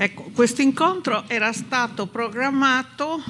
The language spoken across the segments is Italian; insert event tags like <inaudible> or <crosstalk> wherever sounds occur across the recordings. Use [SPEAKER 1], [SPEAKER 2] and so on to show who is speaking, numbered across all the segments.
[SPEAKER 1] Ecco, questo incontro era stato programmato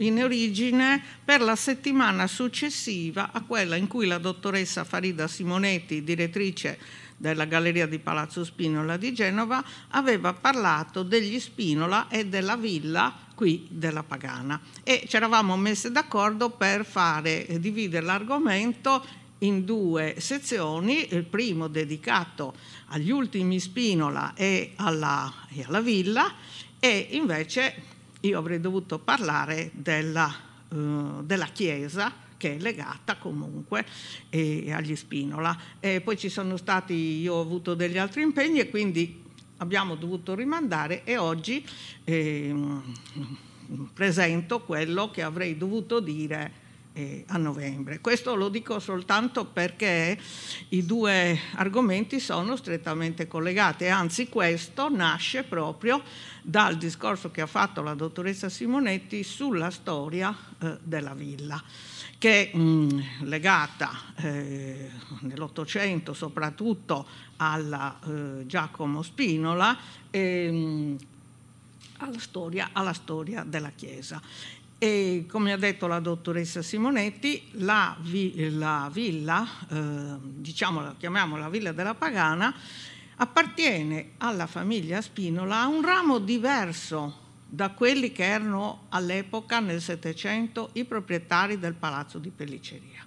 [SPEAKER 1] in origine per la settimana successiva a quella in cui la dottoressa Farida Simonetti, direttrice della Galleria di Palazzo Spinola di Genova, aveva parlato degli Spinola e della villa qui della Pagana e ci eravamo messe d'accordo per fare eh, dividere l'argomento in due sezioni, il primo dedicato agli ultimi Spinola e alla, e alla villa e invece io avrei dovuto parlare della, uh, della chiesa che è legata comunque eh, agli Spinola. E poi ci sono stati, io ho avuto degli altri impegni e quindi abbiamo dovuto rimandare e oggi eh, presento quello che avrei dovuto dire eh, a novembre. Questo lo dico soltanto perché i due argomenti sono strettamente collegati, anzi questo nasce proprio dal discorso che ha fatto la dottoressa Simonetti sulla storia eh, della villa che è legata eh, nell'Ottocento soprattutto alla eh, Giacomo Spinola e, alla, storia, alla storia della Chiesa. E come ha detto la dottoressa Simonetti, la, vi, la villa, eh, diciamo, chiamiamola Villa della Pagana, appartiene alla famiglia Spinola a un ramo diverso da quelli che erano all'epoca, nel Settecento, i proprietari del palazzo di Pelliceria.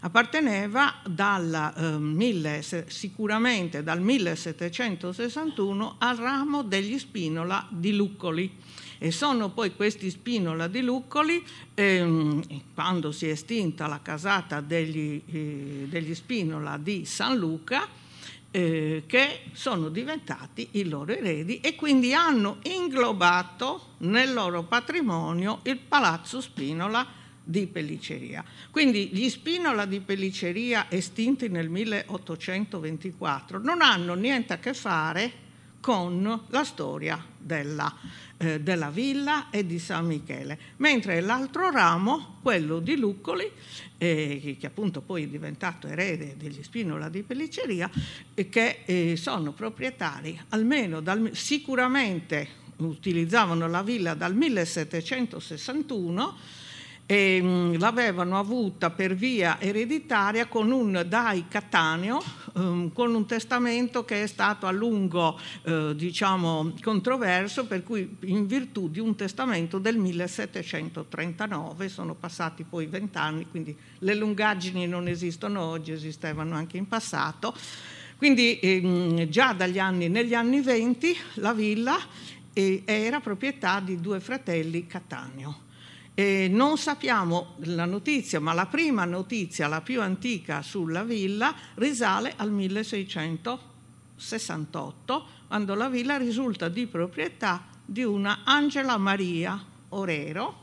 [SPEAKER 1] Apparteneva dal, eh, mille, sicuramente dal 1761 al ramo degli Spinola di Luccoli e sono poi questi spinola di Luccoli, ehm, quando si è estinta la casata degli, eh, degli spinola di San Luca, eh, che sono diventati i loro eredi e quindi hanno inglobato nel loro patrimonio il Palazzo Spinola di Pelliceria. Quindi gli Spinola di Pelliceria estinti nel 1824 non hanno niente a che fare con la storia della eh, della Villa e di San Michele, mentre l'altro ramo, quello di Luccoli, eh, che appunto poi è diventato erede degli Spinola di Pelliceria, eh, che eh, sono proprietari almeno dal, sicuramente utilizzavano la villa dal 1761 e ehm, l'avevano avuta per via ereditaria con un dai Cataneo, ehm, con un testamento che è stato a lungo eh, diciamo, controverso, per cui in virtù di un testamento del 1739, sono passati poi vent'anni, quindi le lungaggini non esistono oggi, esistevano anche in passato. Quindi ehm, già anni, negli anni 20 la villa eh, era proprietà di due fratelli Cataneo. E non sappiamo la notizia, ma la prima notizia, la più antica sulla villa, risale al 1668, quando la villa risulta di proprietà di una Angela Maria Orero,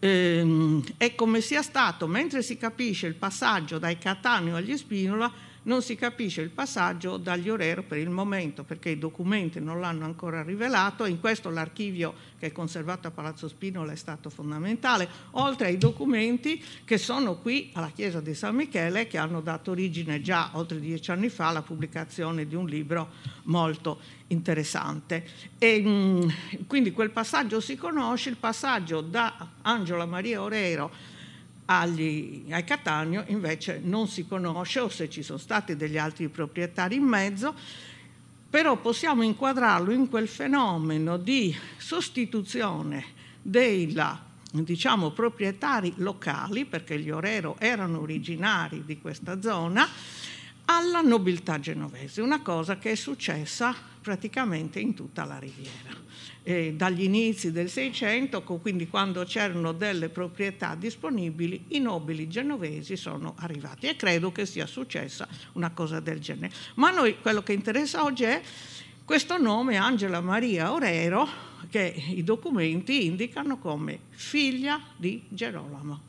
[SPEAKER 1] e ehm, come sia stato, mentre si capisce il passaggio dai Cattaneo agli Spinola, non si capisce il passaggio dagli Orero per il momento perché i documenti non l'hanno ancora rivelato e in questo l'archivio che è conservato a Palazzo Spinola è stato fondamentale, oltre ai documenti che sono qui alla chiesa di San Michele che hanno dato origine già oltre dieci anni fa alla pubblicazione di un libro molto interessante. E, mm, quindi quel passaggio si conosce, il passaggio da Angela Maria Orero agli, ai Catania invece non si conosce o se ci sono stati degli altri proprietari in mezzo, però possiamo inquadrarlo in quel fenomeno di sostituzione dei diciamo, proprietari locali, perché gli Orero erano originari di questa zona, alla nobiltà genovese, una cosa che è successa praticamente in tutta la riviera eh, dagli inizi del Seicento, quindi quando c'erano delle proprietà disponibili, i nobili genovesi sono arrivati e credo che sia successa una cosa del genere. Ma a noi quello che interessa oggi è questo nome Angela Maria Orero che i documenti indicano come figlia di Gerolamo.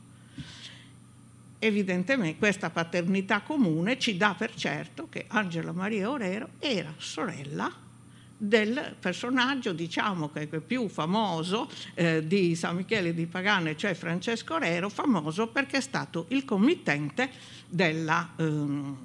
[SPEAKER 1] Evidentemente questa paternità comune ci dà per certo che Angela Maria Orero era sorella di del personaggio diciamo che è più famoso eh, di San Michele di Pagane, cioè Francesco Rero, famoso perché è stato il committente della, ehm,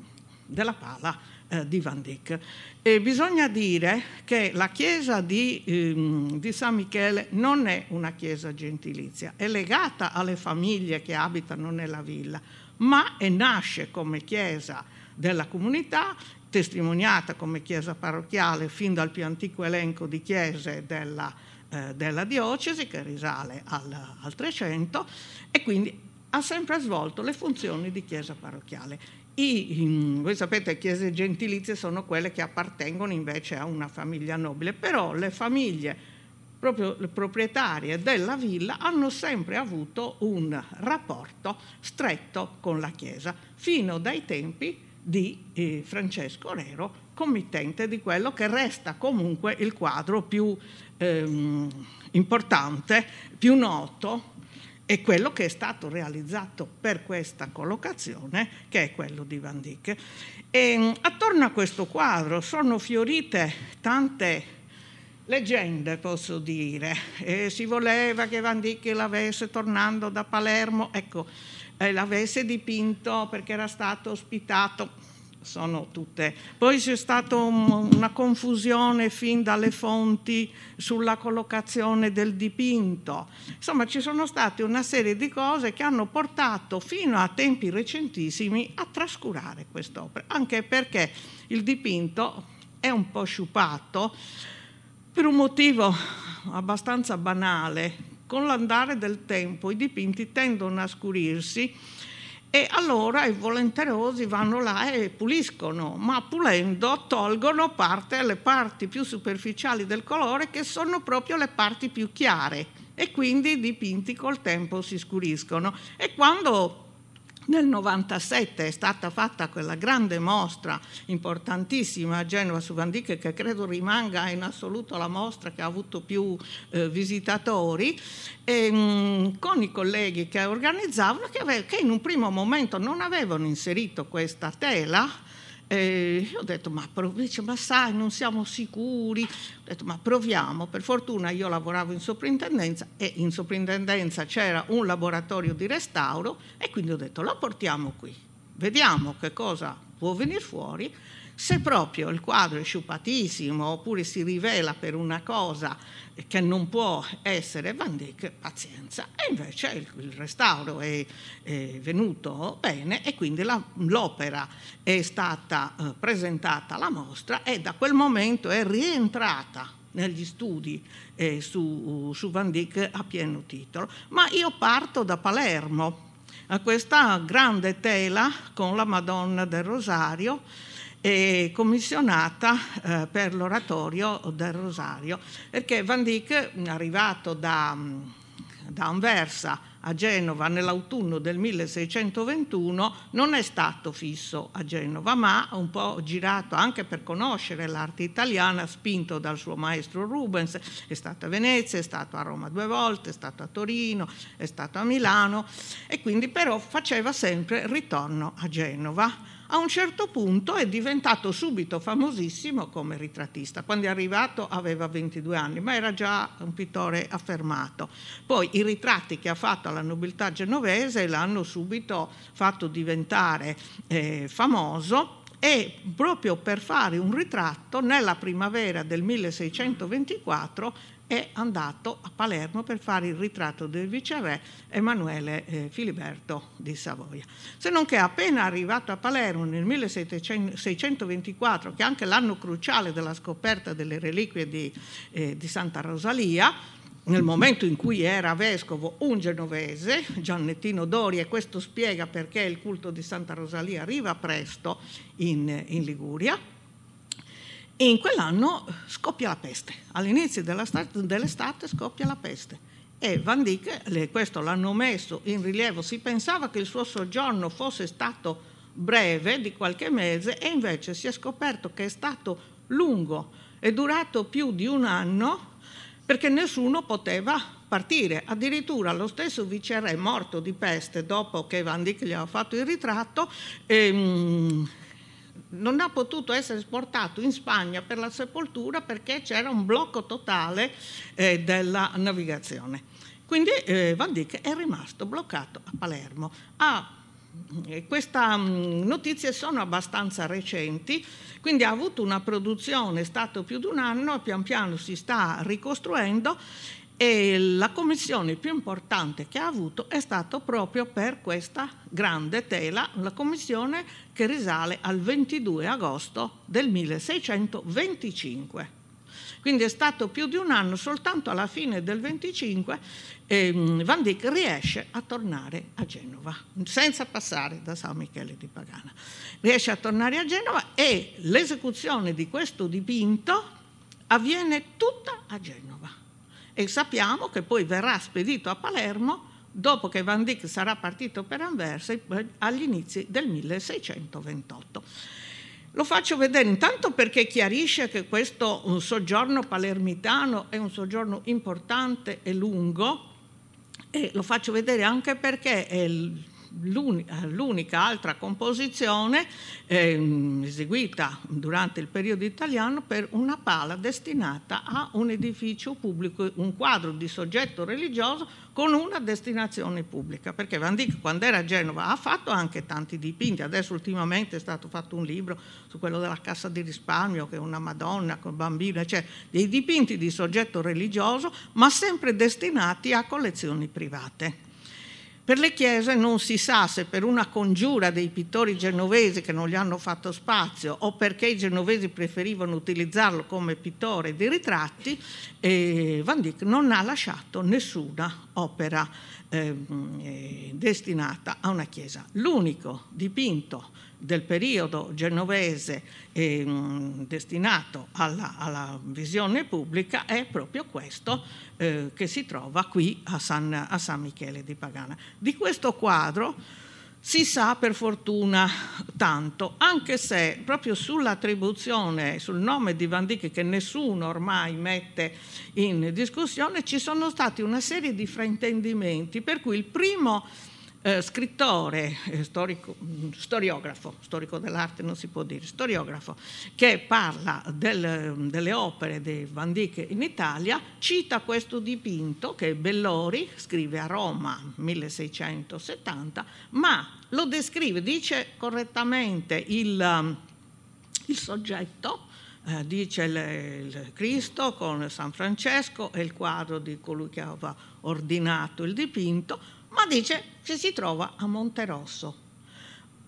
[SPEAKER 1] della pala eh, di Van Dyck. E bisogna dire che la chiesa di, ehm, di San Michele non è una chiesa gentilizia, è legata alle famiglie che abitano nella villa, ma nasce come chiesa della comunità testimoniata come chiesa parrocchiale fin dal più antico elenco di chiese della, eh, della diocesi che risale al, al 300 e quindi ha sempre svolto le funzioni di chiesa parrocchiale. I, in, voi sapete, chiese gentilizie sono quelle che appartengono invece a una famiglia nobile, però le famiglie proprio le proprietarie della villa hanno sempre avuto un rapporto stretto con la chiesa, fino dai tempi di eh, Francesco Rero, committente di quello che resta comunque il quadro più ehm, importante, più noto e quello che è stato realizzato per questa collocazione, che è quello di Van Dyck. E, mm, attorno a questo quadro sono fiorite tante leggende, posso dire. E eh, si voleva che Van Dyck l'avesse tornando da Palermo. Ecco, eh, l'avesse dipinto perché era stato ospitato. Sono tutte. Poi c'è stata un, una confusione fin dalle fonti sulla collocazione del dipinto. Insomma, ci sono state una serie di cose che hanno portato fino a tempi recentissimi a trascurare quest'opera, anche perché il dipinto è un po' sciupato per un motivo abbastanza banale, con l'andare del tempo i dipinti tendono a scurirsi e allora i volenterosi vanno là e puliscono, ma pulendo tolgono parte, alle parti più superficiali del colore che sono proprio le parti più chiare e quindi i dipinti col tempo si scuriscono e quando nel 97 è stata fatta quella grande mostra importantissima a Genova su Van Dyck che credo rimanga in assoluto la mostra che ha avuto più eh, visitatori e, ehm, mh, con i colleghi che organizzavano che, ave- che in un primo momento non avevano inserito questa tela e ho detto, ma, prov- dice, ma sai, non siamo sicuri. Ho detto, ma proviamo. Per fortuna io lavoravo in soprintendenza e in soprintendenza c'era un laboratorio di restauro e quindi ho detto, la portiamo qui, vediamo che cosa può venire fuori se proprio il quadro è sciupatissimo oppure si rivela per una cosa che non può essere Van Dyck, pazienza. E invece il, restauro è, è venuto bene e quindi la, l'opera è stata eh, presentata alla mostra e da quel momento è rientrata negli studi eh, su, su Van Dyck a pieno titolo. Ma io parto da Palermo, a questa grande tela con la Madonna del Rosario e commissionata eh, per l'oratorio del Rosario, perché Van Dyck, arrivato da, da Anversa a Genova nell'autunno del 1621, non è stato fisso a Genova, ma un po' girato anche per conoscere l'arte italiana, spinto dal suo maestro Rubens, è stato a Venezia, è stato a Roma due volte, è stato a Torino, è stato a Milano e quindi però faceva sempre ritorno a Genova a un certo punto è diventato subito famosissimo come ritrattista. Quando è arrivato aveva 22 anni, ma era già un pittore affermato. Poi i ritratti che ha fatto alla nobiltà genovese l'hanno subito fatto diventare eh, famoso e proprio per fare un ritratto nella primavera del 1624 è andato a Palermo per fare il ritratto del viceré Emanuele eh, Filiberto di Savoia. Se non che appena arrivato a Palermo nel 1624, che è anche l'anno cruciale della scoperta delle reliquie di, eh, di Santa Rosalia, nel momento in cui era vescovo un genovese, Giannettino Dori, e questo spiega perché il culto di Santa Rosalia arriva presto in, in Liguria, e in quell'anno scoppia la peste, all'inizio dell'estate scoppia la peste. E Van Dyck, questo l'hanno messo in rilievo, si pensava che il suo soggiorno fosse stato breve, di qualche mese, e invece si è scoperto che è stato lungo, è durato più di un anno perché nessuno poteva partire. Addirittura lo stesso viceré morto di peste dopo che Van Dyck gli aveva fatto il ritratto. E, ehm, non ha potuto essere esportato in Spagna per la sepoltura perché c'era un blocco totale eh, della navigazione. Quindi eh, Van Dyck è rimasto bloccato a Palermo. Ah, eh, queste mm, notizie sono abbastanza recenti, quindi ha avuto una produzione, è stato più di un anno, pian piano si sta ricostruendo e la commissione più importante che ha avuto è stata proprio per questa grande tela, la commissione che risale al 22 agosto del 1625. Quindi è stato più di un anno, soltanto alla fine del 25 eh, Van Dyck riesce a tornare a Genova, senza passare da San Michele di Pagana. Riesce a tornare a Genova e l'esecuzione di questo dipinto avviene tutta a Genova e sappiamo che poi verrà spedito a Palermo dopo che Van Dyck sarà partito per Anversa eh, agli inizi del 1628. Lo faccio vedere intanto perché chiarisce che questo soggiorno palermitano è un soggiorno importante e lungo e lo faccio vedere anche perché è il l'unica altra composizione eh, eseguita durante il periodo italiano per una pala destinata a un edificio pubblico, un quadro di soggetto religioso con una destinazione pubblica, perché Van Dyck quando era a Genova ha fatto anche tanti dipinti, adesso ultimamente è stato fatto un libro su quello della Cassa di risparmio che è una Madonna con bambino, cioè dei dipinti di soggetto religioso, ma sempre destinati a collezioni private. Per le chiese non si sa se per una congiura dei pittori genovesi che non gli hanno fatto spazio o perché i genovesi preferivano utilizzarlo come pittore di ritratti, eh, Van Dyck non ha lasciato nessuna opera Ehm, eh, destinata a una chiesa. L'unico dipinto del periodo genovese ehm, destinato alla, alla, visione pubblica è proprio questo eh, che si trova qui a San, a San Michele di Pagana. Di questo quadro si sa per fortuna tanto, anche se proprio sull'attribuzione, sul nome di Van Dyck che nessuno ormai mette in discussione, ci sono stati una serie di fraintendimenti, per cui il primo eh, scrittore, eh, storico, mm, storiografo, storico dell'arte non si può dire, storiografo, che parla del, mm, delle opere di Van Dyck in Italia, cita questo dipinto che Bellori scrive a Roma 1670, ma lo descrive, dice correttamente il, mm, il soggetto, eh, dice il, il, Cristo con San Francesco e il quadro di colui che aveva ordinato il dipinto, ma dice che si trova a Monterosso.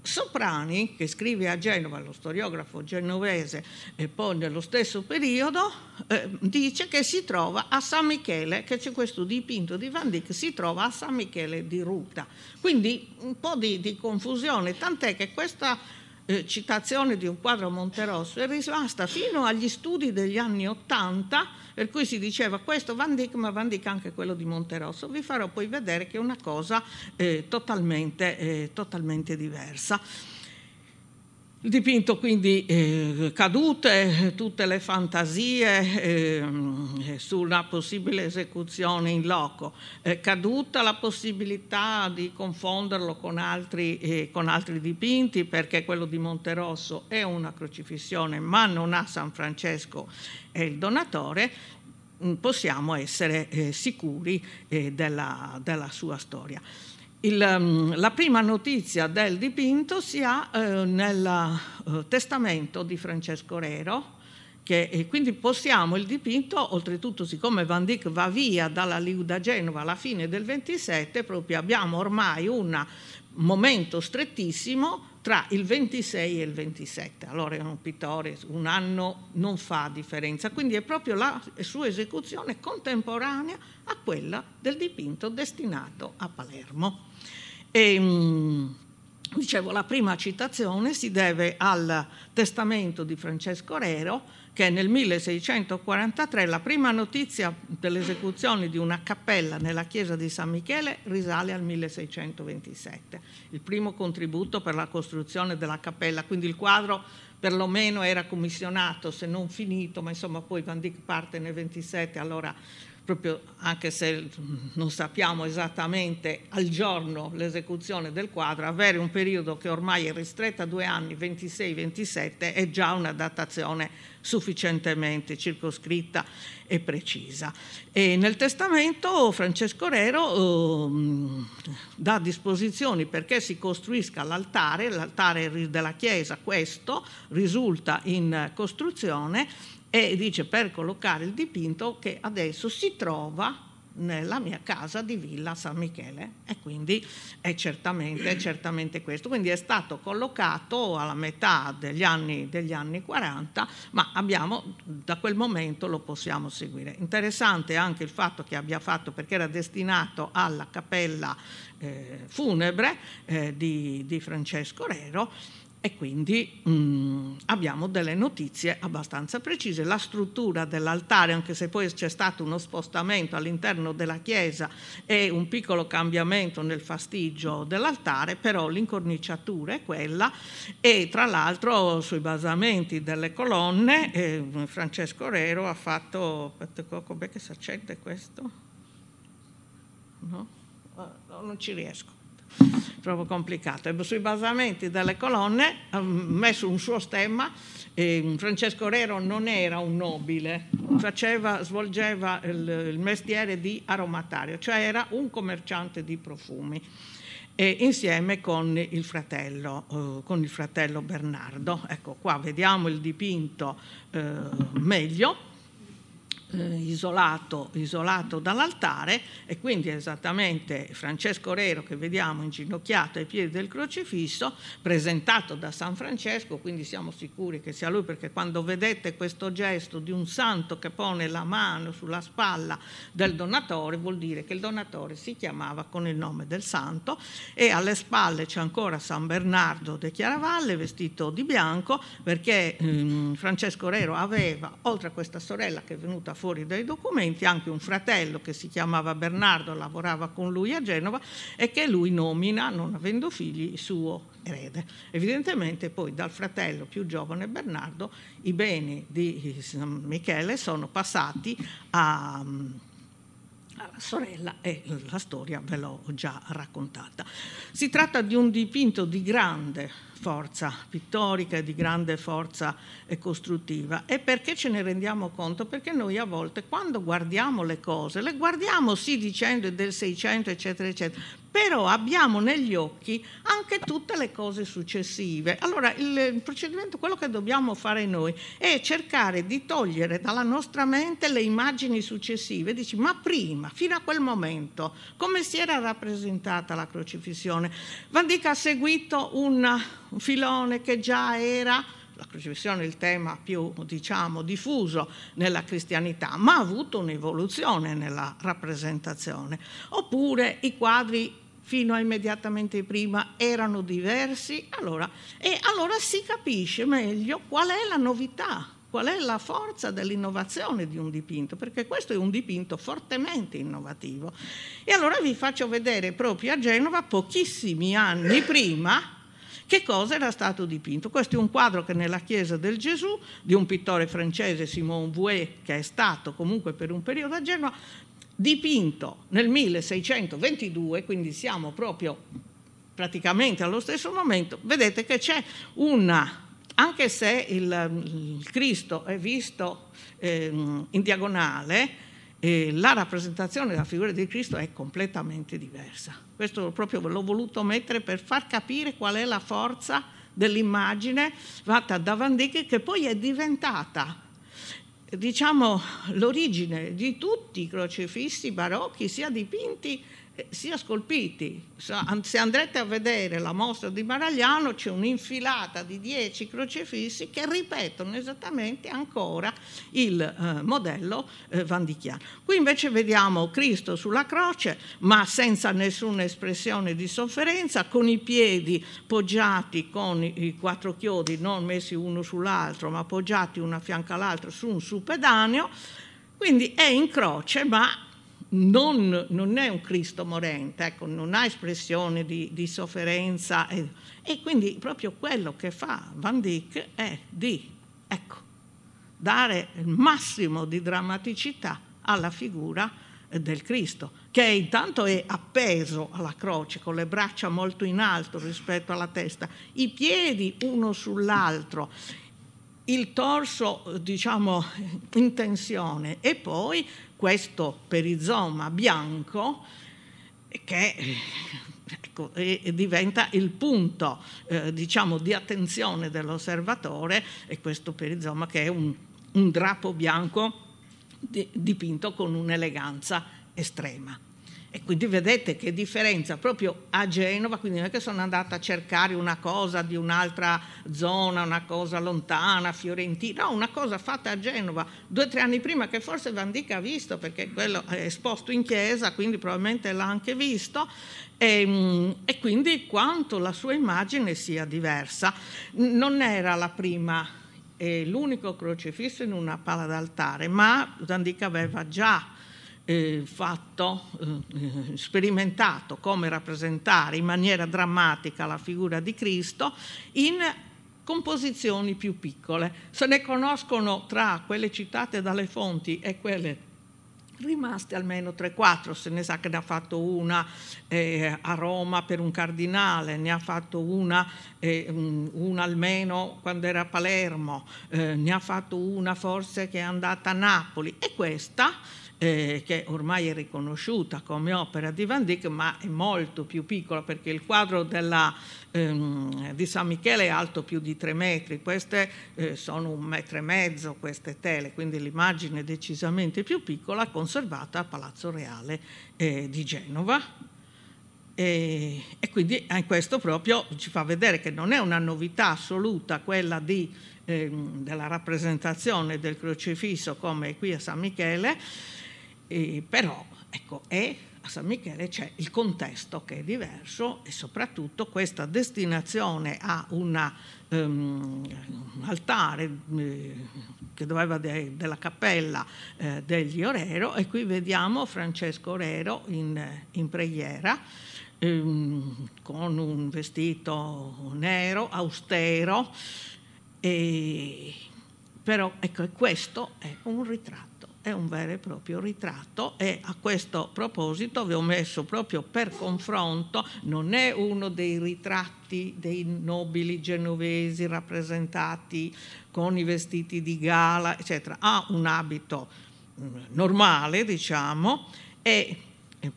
[SPEAKER 1] Soprani, che scrive a Genova, lo storiografo genovese, e poi nello stesso periodo, eh, dice che si trova a San Michele, che c'è questo dipinto di Van Dyck, si trova a San Michele di Ruta. Quindi un po' di, di confusione, tant'è che questa eh, citazione di un quadro a Monterosso è rimasta fino agli studi degli anni Ottanta, per cui si diceva questo Van Dyck, ma Van Dyck anche quello di Monterosso. Vi farò poi vedere che è una cosa eh, totalmente, eh, totalmente diversa. Il dipinto quindi eh, cadute, tutte le fantasie, eh, sulla possibile esecuzione in loco, eh, caduta la possibilità di confonderlo con altri, eh, con altri dipinti perché quello di Monterosso è una crocifissione ma non ha San Francesco e il donatore, mm, possiamo essere eh, sicuri eh, della, della, sua storia. Il, mm, la prima notizia del dipinto si ha eh, nel eh, testamento di Francesco Rero, che, e quindi possiamo il dipinto, oltretutto siccome Van Dyck va via dalla Liuda Genova alla fine del 27, proprio abbiamo ormai un momento strettissimo tra il 26 e il 27. Allora è un pittore, un anno non fa differenza, quindi è proprio la sua esecuzione contemporanea a quella del dipinto destinato a Palermo. E, ehm, dicevo, la prima citazione si deve al testamento di Francesco Rero, che nel 1643 la prima notizia dell'esecuzione di una cappella nella chiesa di San Michele risale al 1627, il primo contributo per la costruzione della cappella, quindi il quadro perlomeno era commissionato, se non finito, ma insomma poi Van Dyck parte nel 27, allora proprio anche se non sappiamo esattamente al giorno l'esecuzione del quadro, avere un periodo che ormai è ristretto a due anni, 26-27, è già una datazione sufficientemente circoscritta e precisa. E nel testamento Francesco Rero eh, dà disposizioni perché si costruisca l'altare, l'altare della chiesa, questo risulta in costruzione e dice per collocare il dipinto che adesso si trova nella mia casa di Villa San Michele e quindi è certamente, è certamente questo. Quindi è stato collocato alla metà degli anni, degli anni 40, ma abbiamo, da quel momento lo possiamo seguire. Interessante anche il fatto che abbia fatto, perché era destinato alla cappella eh, funebre eh, di, di Francesco Rero, e quindi mh, mm, abbiamo delle notizie abbastanza precise. La struttura dell'altare, anche se poi c'è stato uno spostamento all'interno della chiesa e un piccolo cambiamento nel fastigio dell'altare, però l'incorniciatura è quella e tra l'altro sui basamenti delle colonne eh, Francesco Rero ha fatto... Com'è che si accende questo? Ah, no? non ci riesco proprio complicato. E sui basamenti delle colonne ha ehm, messo un suo stemma. Ehm, Francesco Rero non era un nobile, faceva, svolgeva il, il mestiere di aromatario, cioè era un commerciante di profumi insieme con il, fratello, eh, con il fratello Bernardo. Ecco qua vediamo il dipinto eh, meglio eh, isolato, isolato dall'altare e quindi è esattamente Francesco Rero che vediamo inginocchiato ai piedi del crocifisso, presentato da San Francesco, quindi siamo sicuri che sia lui perché quando vedete questo gesto di un santo che pone la mano sulla spalla del donatore vuol dire che il donatore si chiamava con il nome del santo e alle spalle c'è ancora San Bernardo de Chiaravalle vestito di bianco perché ehm, Francesco Rero aveva, oltre a questa sorella che è venuta a fuori dai documenti, anche un fratello che si chiamava Bernardo, lavorava con lui a Genova e che lui nomina, non avendo figli, suo erede. Evidentemente poi dal fratello più giovane Bernardo i beni di mm, Michele sono passati a mm, alla sorella e la storia ve l'ho già raccontata. Si tratta di un dipinto di grande forza pittorica e di grande forza costruttiva. E perché ce ne rendiamo conto? Perché noi a volte quando guardiamo le cose, le guardiamo sì dicendo del 600 eccetera eccetera, però abbiamo negli occhi anche tutte le cose successive. Allora il procedimento, quello che dobbiamo fare noi è cercare di togliere dalla nostra mente le immagini successive, dici ma prima, fino a quel momento, come si era rappresentata la crocifissione? Van Dyck ha seguito un un filone che già era la crocifissione è il tema più diciamo, diffuso nella cristianità, ma ha avuto un'evoluzione nella rappresentazione. Oppure i quadri fino a immediatamente prima erano diversi, allora, e allora si capisce meglio qual è la novità, qual è la forza dell'innovazione di un dipinto, perché questo è un dipinto fortemente innovativo. E allora vi faccio vedere proprio a Genova, pochissimi anni prima, che cosa era stato dipinto. Questo è un quadro che nella Chiesa del Gesù, di un pittore francese, Simon Vouet, che è stato comunque per un periodo a Genova, dipinto nel 1622, quindi siamo proprio praticamente allo stesso momento, vedete che c'è una anche se il, il, Cristo è visto eh, in diagonale, e la rappresentazione della figura di Cristo è completamente diversa. Questo proprio l'ho voluto mettere per far capire qual è la forza dell'immagine fatta da Van Dyck che poi è diventata diciamo l'origine di tutti i crocifissi barocchi sia dipinti eh, sia scolpiti. Se andrete a vedere la mostra di Maragliano c'è un'infilata di dieci crocefissi che ripetono esattamente ancora il eh, modello eh, vandichiano. Qui invece vediamo Cristo sulla croce, ma senza nessuna espressione di sofferenza, con i piedi poggiati con i, i quattro chiodi, non messi uno sull'altro, ma poggiati uno a fianco all'altro su un supedaneo. Quindi è in croce, ma non, non, è un Cristo morente, ecco, non ha espressione di, di sofferenza e, e, quindi proprio quello che fa Van Dyck è di ecco, dare il massimo di drammaticità alla figura eh, del Cristo, che intanto è appeso alla croce con le braccia molto in alto rispetto alla testa, i piedi uno sull'altro il torso diciamo in tensione e poi questo perizoma bianco che ecco, e, e diventa il punto eh, diciamo, di attenzione dell'osservatore e questo perizoma che è un, un drapo bianco di, dipinto con un'eleganza estrema. E quindi vedete che differenza proprio a Genova, quindi non è che sono andata a cercare una cosa di un'altra zona, una cosa lontana, fiorentina, no, una cosa fatta a Genova due o tre anni prima che forse Van Dyck ha visto perché quello è esposto in chiesa, quindi probabilmente l'ha anche visto, e, ehm, e quindi quanto la sua immagine sia diversa. Non era la prima eh, l'unico crocifisso in una pala d'altare, ma Van Dyck aveva già eh, fatto, eh, sperimentato come rappresentare in maniera drammatica la figura di Cristo in composizioni più piccole. Se ne conoscono tra quelle citate dalle fonti e quelle rimaste almeno 3-4, se ne sa che ne ha fatto una eh, a Roma per un cardinale, ne ha fatto una, eh, una almeno quando era a Palermo, eh, ne ha fatto una forse che è andata a Napoli e questa eh, che ormai è riconosciuta come opera di Van Dyck, ma è molto più piccola perché il quadro della, ehm, di San Michele è alto più di tre metri, queste eh, sono un metro e mezzo, queste tele, quindi l'immagine è decisamente più piccola, conservata a Palazzo Reale eh, di Genova. E, e quindi in eh, questo proprio ci fa vedere che non è una novità assoluta quella di, ehm, della rappresentazione del crocifisso come qui a San Michele, e però ecco, è, a San Michele c'è il contesto che è diverso e soprattutto questa destinazione a una, um, un altare eh, che doveva de, della cappella eh, degli Orero e qui vediamo Francesco Orero in, in preghiera ehm, con un vestito nero, austero, e, però ecco, questo è un ritratto è un vero e proprio ritratto e a questo proposito vi ho messo proprio per confronto, non è uno dei ritratti dei nobili genovesi rappresentati con i vestiti di gala, eccetera, ha un abito mm, normale, diciamo, e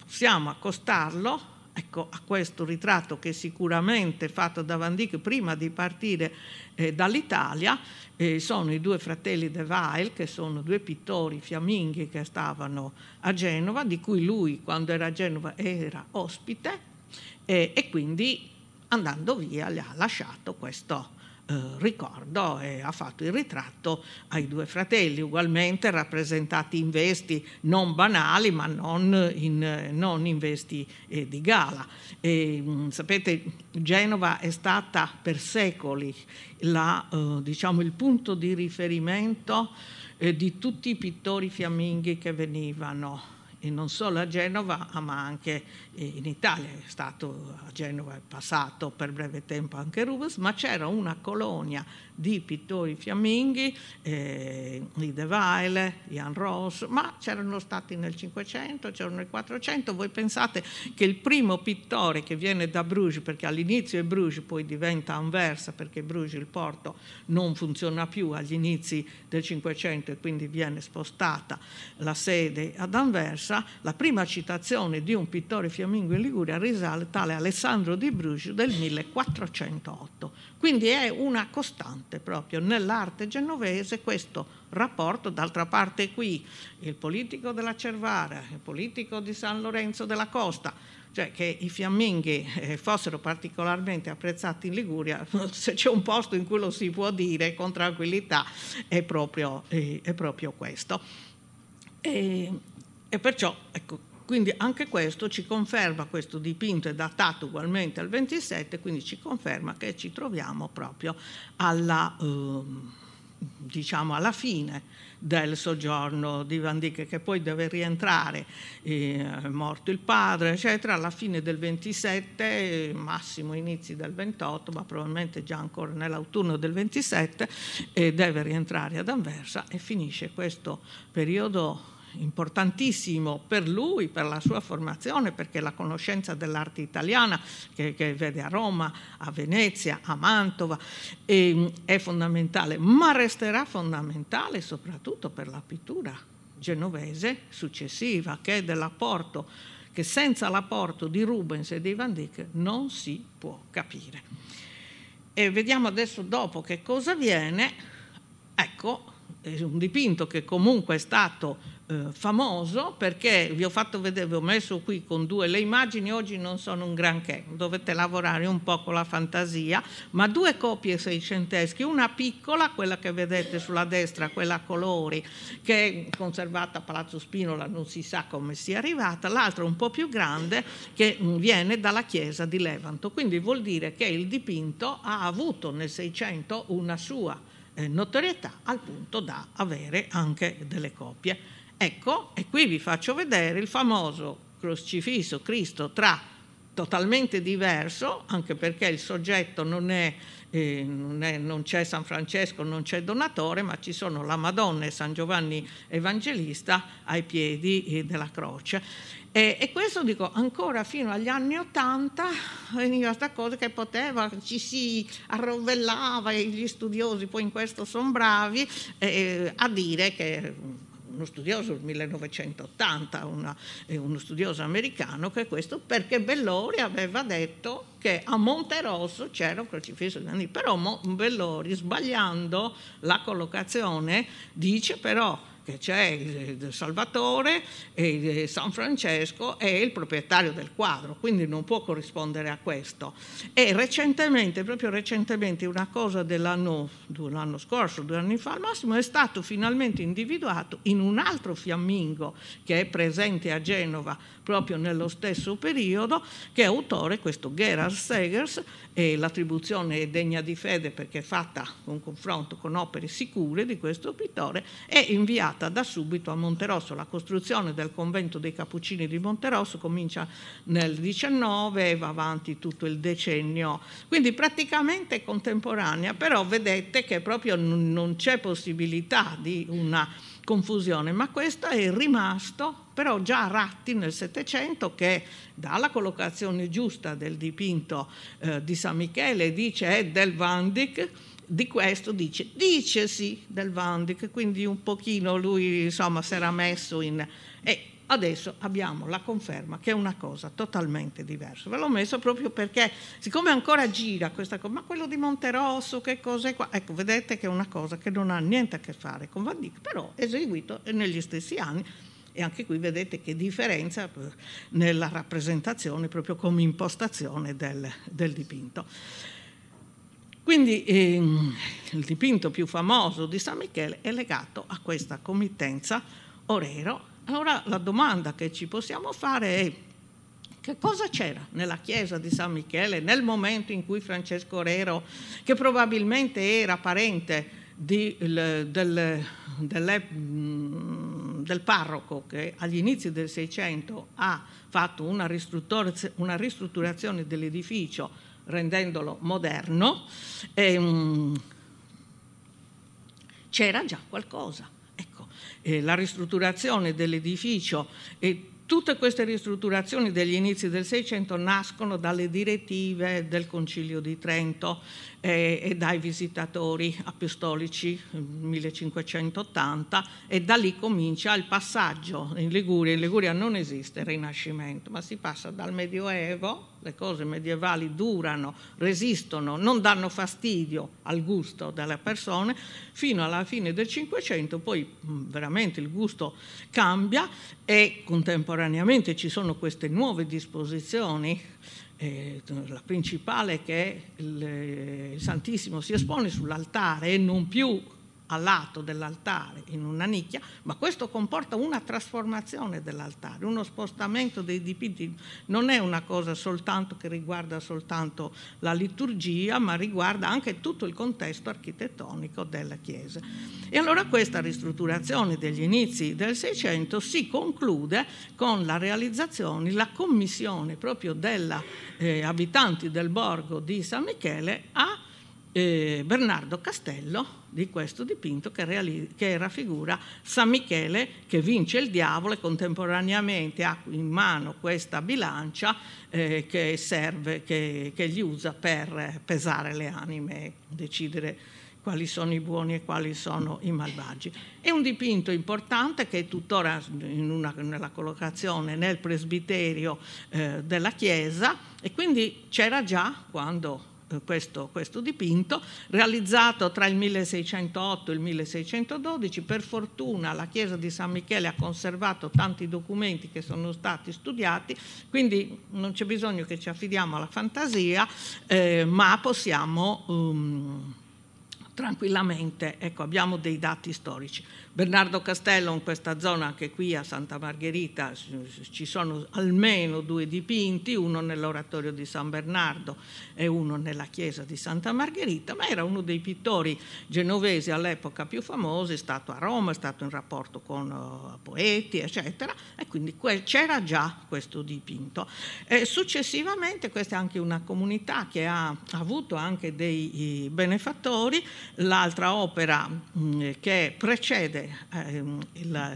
[SPEAKER 1] possiamo accostarlo Ecco, a questo ritratto che sicuramente fatto da Van Dyck prima di partire eh, dall'Italia, eh, sono i due fratelli De Weil, che sono due pittori fiamminghi che stavano a Genova, di cui lui quando era a Genova era ospite, eh, e quindi andando via gli ha lasciato questo, eh, ricordo e ha fatto il ritratto ai due fratelli, ugualmente rappresentati in vesti non banali ma non in, non in vesti eh, di gala. E, mm, sapete, Genova è stata per secoli la, eh, diciamo, il punto di riferimento eh, di tutti i pittori fiamminghi che venivano e non solo a Genova ma anche in Italia, è stato a Genova, è passato per breve tempo anche Rubens, ma c'era una colonia di pittori fiamminghi, eh, di De Weile, Jan Ross, ma c'erano stati nel 500, c'erano nel 400, voi pensate che il primo pittore che viene da Bruges, perché all'inizio è Bruges, poi diventa Anversa, perché Bruges il porto non funziona più agli inizi del 500 e quindi viene spostata la sede ad Anversa, la prima citazione di un pittore fiammingo Fiammingo in Liguria risale tale Alessandro di Brugio del 1408. Quindi è una costante proprio nell'arte genovese questo rapporto, d'altra parte qui il politico della Cervara, il politico di San Lorenzo della Costa, cioè che i fiamminghi eh, fossero particolarmente apprezzati in Liguria, <laughs> se c'è un posto in cui lo si può dire con tranquillità è proprio, eh, è proprio questo. E, e perciò ecco, quindi anche questo ci conferma, questo dipinto è datato ugualmente al 27, quindi ci conferma che ci troviamo proprio alla, eh, diciamo alla fine del soggiorno di Van Dyck che poi deve rientrare, eh, è morto il padre, eccetera, alla fine del 27, massimo inizi del 28, ma probabilmente già ancora nell'autunno del 27, e eh, deve rientrare ad Anversa e finisce questo periodo importantissimo per lui, per la sua formazione, perché la conoscenza dell'arte italiana che, che vede a Roma, a Venezia, a Mantova e, ehm, è fondamentale, ma resterà fondamentale soprattutto per la pittura genovese successiva che è dell'apporto che senza l'apporto di Rubens e di Van Dyck non si può capire. E vediamo adesso dopo che cosa viene. Ecco, è un dipinto che comunque è stato eh, famoso perché vi ho fatto vedere, vi ho messo qui con due le immagini, oggi non sono un granché, dovete lavorare un po' con la fantasia, ma due copie seicentesche, una piccola, quella che vedete sulla destra, quella a colori, che è conservata a Palazzo Spinola, non si sa come sia arrivata, l'altra un po' più grande che mm, viene dalla chiesa di Levanto, quindi vuol dire che il dipinto ha avuto nel Seicento una sua eh, notorietà al punto da avere anche delle copie. Ecco, e qui vi faccio vedere il famoso crocifisso Cristo tra totalmente diverso, anche perché il soggetto non è eh, non, è, non, c'è San Francesco, non c'è Donatore, ma ci sono la Madonna e San Giovanni Evangelista ai piedi eh, della croce. E, e questo dico ancora fino agli anni Ottanta veniva questa cosa che poteva, ci si arrovellava e gli studiosi poi in questo sono bravi eh, a dire che uno studioso del 1980, una, eh, uno studioso americano, che è questo perché Bellori aveva detto che a Monterosso c'era un crocifisso di Dani, però Bellori sbagliando la collocazione dice però che c'è il Salvatore e il eh, San Francesco è il proprietario del quadro, quindi non può corrispondere a questo. E recentemente, proprio recentemente, una cosa dell'anno scorso, due anni fa al massimo, è stato finalmente individuato in un altro fiammingo che è presente a Genova proprio nello stesso periodo, che è autore questo Gerard Segers, e l'attribuzione è degna di fede perché è fatta con confronto con opere sicure di questo pittore, è inviato avviata da subito a Monterosso. La costruzione del convento dei Cappuccini di Monterosso comincia nel 19 e va avanti tutto il decennio, quindi praticamente contemporanea, però vedete che proprio non c'è possibilità di una confusione, ma questo è rimasto però già Ratti nel Settecento che dà la collocazione giusta del dipinto eh, di San Michele, dice è del Van Dyck, di questo dice dicesi del Vandic, quindi un pochino lui insomma si era messo in... E adesso abbiamo la conferma che è una cosa totalmente diversa. Ve l'ho messo proprio perché siccome ancora gira questa cosa, ma quello di Monterosso che cos'è qua? Ecco, vedete che è una cosa che non ha niente a che fare con Vandic, però eseguito negli stessi anni e anche qui vedete che differenza eh, nella rappresentazione proprio come impostazione del, del dipinto. Quindi eh, il dipinto più famoso di San Michele è legato a questa committenza Orero. Allora la domanda che ci possiamo fare è che cosa c'era nella chiesa di San Michele nel momento in cui Francesco Orero, che probabilmente era parente di, del, del, del, mm, del, parroco che agli inizi del Seicento ha fatto una ristrutturazione, una ristrutturazione dell'edificio rendendolo moderno, ehm, c'era già qualcosa. Ecco, eh, la ristrutturazione dell'edificio e tutte queste ristrutturazioni degli inizi del Seicento nascono dalle direttive del Concilio di Trento eh, e dai visitatori apostolici 1580 mm, e da lì comincia il passaggio in Liguria. In Liguria non esiste il Rinascimento, ma si passa dal Medioevo le cose medievali durano, resistono, non danno fastidio al gusto delle persone, fino alla fine del Cinquecento poi mm, veramente il gusto cambia e contemporaneamente ci sono queste nuove disposizioni eh, la principale è che eh, il Santissimo si espone sull'altare e non più a lato dell'altare in una nicchia, ma questo comporta una trasformazione dell'altare, uno spostamento dei dipinti. Non è una cosa soltanto che riguarda soltanto la liturgia, ma riguarda anche tutto il contesto architettonico della Chiesa. E allora questa ristrutturazione degli inizi del Seicento si conclude con la realizzazione, la commissione proprio degli eh, abitanti del borgo di San Michele a eh, Bernardo Castello di questo dipinto che, reali- che, raffigura San Michele che vince il diavolo e contemporaneamente ha in mano questa bilancia eh, che serve, che, che gli usa per pesare le anime decidere quali sono i buoni e quali sono i malvagi. È un dipinto importante che è tuttora una, nella collocazione nel presbiterio eh, della chiesa e quindi c'era già quando questo, questo, dipinto, realizzato tra il 1608 e il 1612. Per fortuna la Chiesa di San Michele ha conservato tanti documenti che sono stati studiati, quindi non c'è bisogno che ci affidiamo alla fantasia, eh, ma possiamo um, tranquillamente, ecco, abbiamo dei dati storici. Bernardo Castello in questa zona, anche qui a Santa Margherita, ci sono almeno due dipinti, uno nell'oratorio di San Bernardo e uno nella chiesa di Santa Margherita, ma era uno dei pittori genovesi all'epoca più famosi, è stato a Roma, è stato in rapporto con eh, poeti, eccetera, e quindi c'era già questo dipinto. E successivamente, questa è anche una comunità che ha avuto anche dei eh, benefattori, l'altra opera mm, che precede Ehm,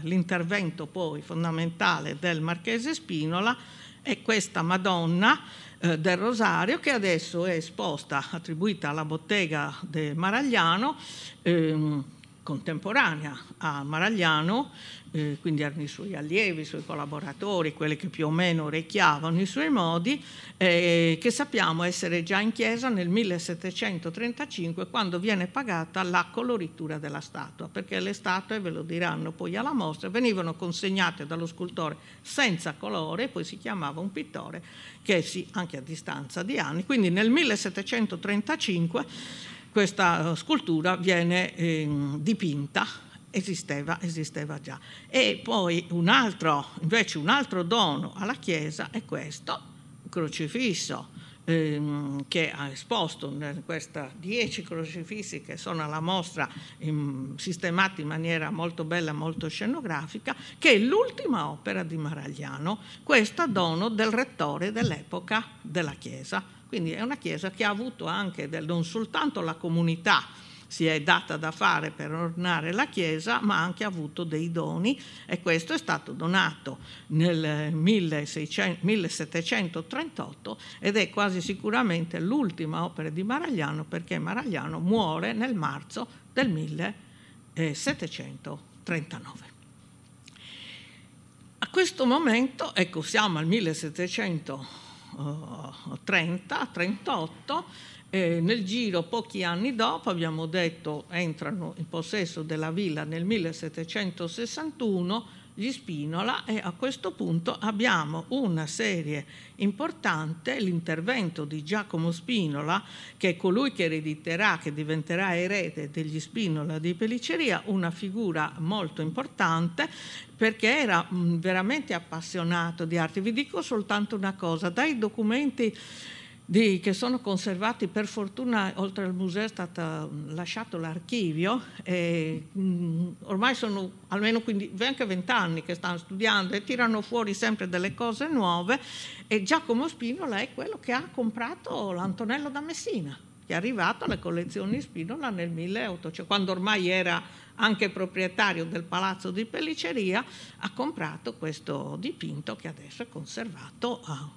[SPEAKER 1] l'intervento poi fondamentale del Marchese Spinola è questa Madonna eh, del Rosario che adesso è esposta, attribuita alla bottega del Maragliano, ehm, contemporanea a Maragliano, eh, quindi erano i suoi allievi, i suoi collaboratori, quelli che più o meno orecchiavano i suoi modi, eh, che sappiamo essere già in chiesa nel 1735 quando viene pagata la coloritura della statua, perché le statue, ve lo diranno poi alla mostra, venivano consegnate dallo scultore senza colore, poi si chiamava un pittore, che sì, anche a distanza di anni, quindi nel 1735 questa scultura viene eh, dipinta, esisteva, esisteva, già. E poi un altro, invece un altro dono alla Chiesa è questo, crocifisso, ehm, che ha esposto in questa dieci crocifissi che sono alla mostra in, ehm, sistemati in maniera molto bella, molto scenografica, che è l'ultima opera di Maragliano, questo dono del rettore dell'epoca della Chiesa, quindi è una chiesa che ha avuto anche del, non soltanto la comunità si è data da fare per ornare la Chiesa, ma ha anche avuto dei doni e questo è stato donato nel 1600, eh, 1738 ed è quasi sicuramente l'ultima opera di Maragliano perché Maragliano muore nel marzo del 1739. A questo momento, ecco siamo al 1739, 30, 38, eh, nel giro pochi anni dopo, abbiamo detto, entrano in possesso della villa nel 1761 gli Spinola e a questo punto abbiamo una serie importante, l'intervento di Giacomo Spinola, che è colui che erediterà, che diventerà erede degli Spinola di Pelliceria, una figura molto importante perché era mm, veramente appassionato di arte. Vi dico soltanto una cosa, dai documenti di, che sono conservati, per fortuna oltre al museo è stato mm, lasciato l'archivio, e, mh, mm, ormai sono almeno 15, anche 20 anni che stanno studiando e tirano fuori sempre delle cose nuove e Giacomo Spinola è quello che ha comprato l'Antonello da Messina, che è arrivato alle collezioni Spinola nel 1800, quando ormai era anche proprietario del palazzo di Pelliceria, ha comprato questo dipinto che adesso è conservato a,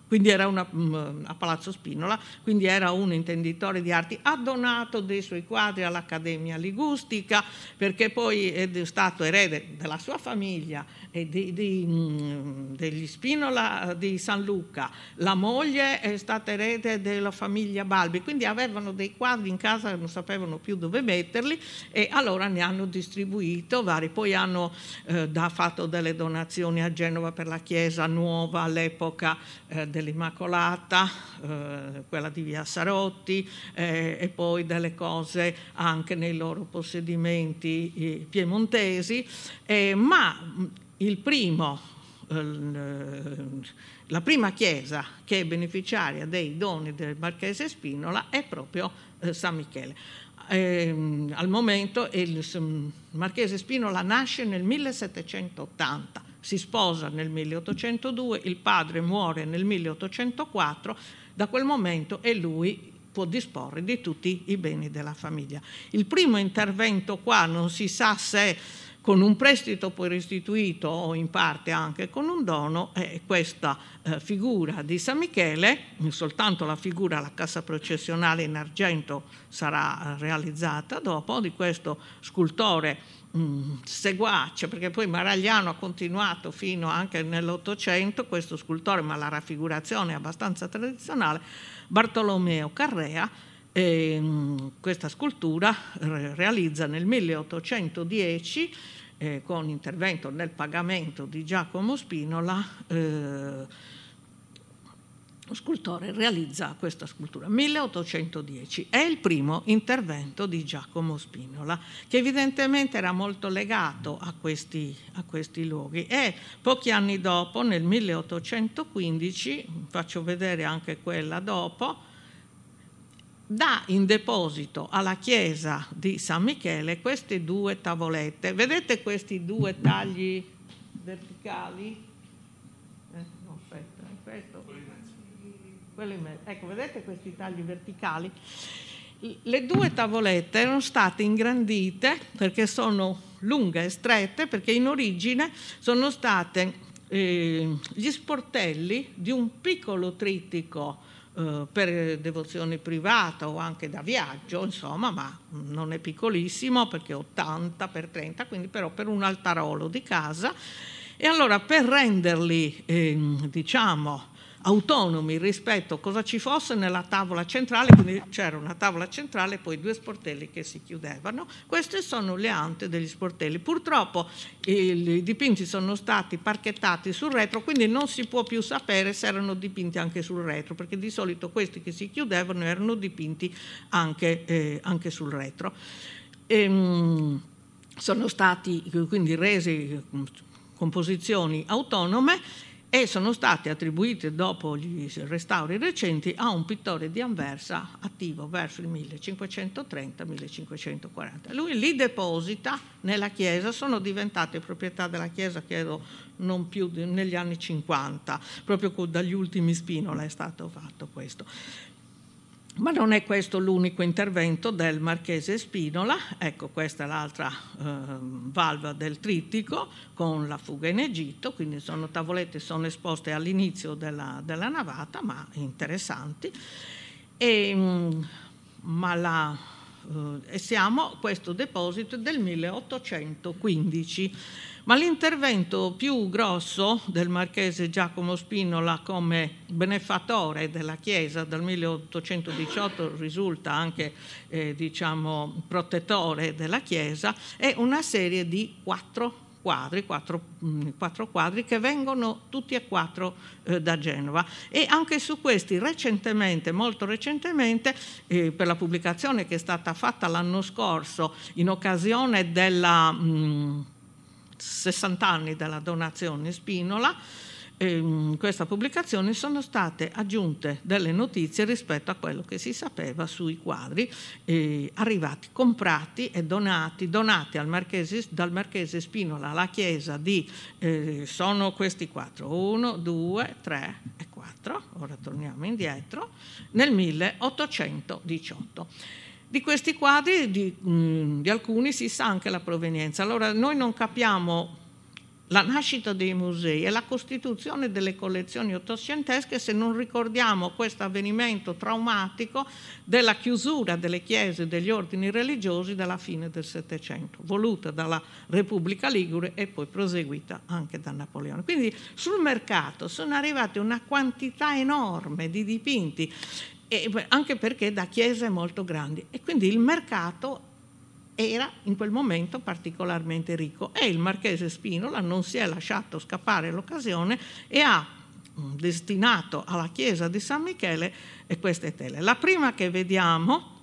[SPEAKER 1] una, mm, a Palazzo Spinola, quindi era un intenditore di arti, ha donato dei suoi quadri all'Accademia Ligustica perché poi è stato erede della sua famiglia e di, di, mm, degli Spinola di San Luca, la moglie è stata erede della famiglia Balbi, quindi avevano dei quadri in casa che non sapevano più dove metterli e allora ne hanno distribuito distribuito vari. Poi hanno eh, da, fatto delle donazioni a Genova per la Chiesa Nuova all'epoca eh, dell'Immacolata, eh, quella di Via Sarotti, eh, e poi delle cose anche nei loro possedimenti piemontesi. Eh, ma il primo eh, la prima chiesa che è beneficiaria dei doni del Marchese Spinola è proprio San Michele ehm, al momento il mm, Marchese Spinola nasce nel 1780, si sposa nel 1802, il padre muore nel 1804, da quel momento è lui può disporre di tutti i beni della famiglia. Il primo intervento qua non si sa se con un prestito poi restituito o in parte anche con un dono, è questa eh, figura di San Michele, soltanto la figura, la cassa processionale in argento sarà eh, realizzata dopo, di questo scultore mh, mm, seguace, perché poi Maragliano ha continuato fino anche nell'Ottocento questo scultore, ma la raffigurazione è abbastanza tradizionale, Bartolomeo Carrea, e, ehm, questa scultura eh, realizza nel 1810 eh, con intervento nel pagamento di Giacomo Spinola, eh, lo scultore realizza questa scultura. 1810 è il primo intervento di Giacomo Spinola, che evidentemente era molto legato a questi, a questi luoghi. E pochi anni dopo, nel 1815, faccio vedere anche quella dopo, dà in deposito alla chiesa di San Michele queste due tavolette. Vedete questi due tagli verticali? Eh, no, aspetta, eh, questo. Ecco, vedete questi tagli verticali? Le due tavolette erano state ingrandite perché sono lunghe e strette, perché in origine sono state eh, gli sportelli di un piccolo trittico eh, per devozione privata o anche da viaggio, insomma, ma non è piccolissimo perché 80 per 30, quindi però per un altarolo di casa. E allora per renderli, eh, diciamo, autonomi rispetto a cosa ci fosse nella tavola centrale, quindi c'era una tavola centrale e poi due sportelli che si chiudevano. Queste sono le ante degli sportelli. Purtroppo i eh, dipinti sono stati parchettati sul retro, quindi non si può più sapere se erano dipinti anche sul retro, perché di solito questi che si chiudevano erano dipinti anche, eh, anche sul retro. E, ehm, sono stati quindi resi eh, composizioni autonome e sono state attribuite dopo gli restauri recenti a un pittore di Anversa attivo verso il 1530-1540. Lui li deposita nella chiesa, sono diventate proprietà della chiesa credo non più negli anni 50, proprio dagli ultimi Spinola è stato fatto questo. Ma non è questo l'unico intervento del Marchese Spinola, ecco questa è l'altra eh, valva del trittico con la fuga in Egitto, quindi sono tavolette, sono esposte all'inizio della, della navata, ma interessanti. E, mm, ma la, eh, siamo a questo deposito del 1815 ma l'intervento più grosso del marchese Giacomo Spinola come benefattore della Chiesa dal 1818 risulta anche eh, diciamo, protettore della Chiesa è una serie di quattro Quadri, quattro, mm, quattro, quadri che vengono tutti e quattro eh, da Genova. E anche su questi recentemente, molto recentemente, eh, per la pubblicazione che è stata fatta l'anno scorso in occasione della... Mh, mm, 60 anni della donazione Spinola, in ehm, questa pubblicazione sono state aggiunte delle notizie rispetto a quello che si sapeva sui quadri eh, arrivati, comprati e donati, donati marchese, dal marchese Spinola alla chiesa di eh, sono questi quattro, 1, 2, 3 e 4, ora torniamo indietro, nel 1818. Di questi quadri, di, mm, di, alcuni, si sa anche la provenienza. Allora noi non capiamo la nascita dei musei e la costituzione delle collezioni ottocentesche se non ricordiamo questo avvenimento traumatico della chiusura delle chiese e degli ordini religiosi dalla fine del Settecento, voluta dalla Repubblica Ligure e poi proseguita anche da Napoleone. Quindi sul mercato sono arrivate una quantità enorme di dipinti anche perché da chiese molto grandi. E quindi il mercato era in quel momento particolarmente ricco e il marchese Spinola non si è lasciato scappare l'occasione e ha mm, destinato alla chiesa di San Michele queste tele. La prima che vediamo